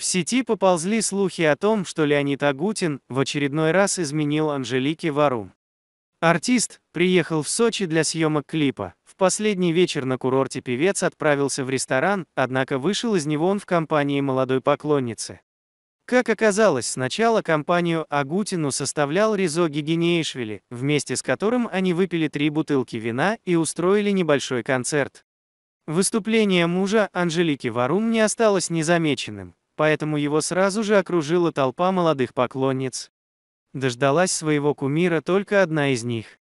В сети поползли слухи о том, что Леонид Агутин в очередной раз изменил Анжелике Варум. Артист приехал в Сочи для съемок клипа. В последний вечер на курорте певец отправился в ресторан, однако вышел из него он в компании молодой поклонницы. Как оказалось, сначала компанию Агутину составлял Ризо Гигинеишвили, вместе с которым они выпили три бутылки вина и устроили небольшой концерт. Выступление мужа Анжелики Варум не осталось незамеченным поэтому его сразу же окружила толпа молодых поклонниц. Дождалась своего кумира только одна из них.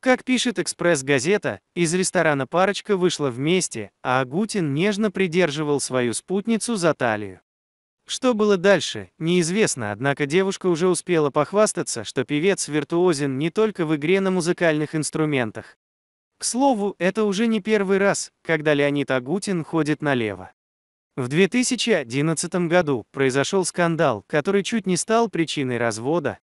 Как пишет «Экспресс-газета», из ресторана парочка вышла вместе, а Агутин нежно придерживал свою спутницу за талию. Что было дальше, неизвестно, однако девушка уже успела похвастаться, что певец виртуозен не только в игре на музыкальных инструментах. К слову, это уже не первый раз, когда Леонид Агутин ходит налево. В 2011 году произошел скандал, который чуть не стал причиной развода.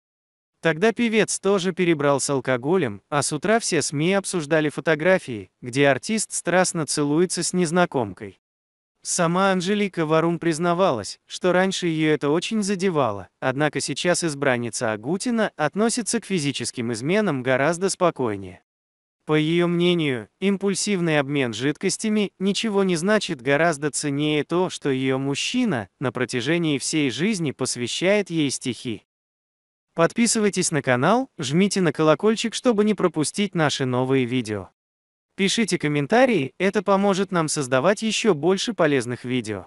Тогда певец тоже перебрал с алкоголем, а с утра все СМИ обсуждали фотографии, где артист страстно целуется с незнакомкой. Сама Анжелика Варум признавалась, что раньше ее это очень задевало, однако сейчас избранница Агутина относится к физическим изменам гораздо спокойнее. По ее мнению, импульсивный обмен жидкостями ничего не значит гораздо ценнее то, что ее мужчина на протяжении всей жизни посвящает ей стихи. Подписывайтесь на канал, жмите на колокольчик, чтобы не пропустить наши новые видео. Пишите комментарии, это поможет нам создавать еще больше полезных видео.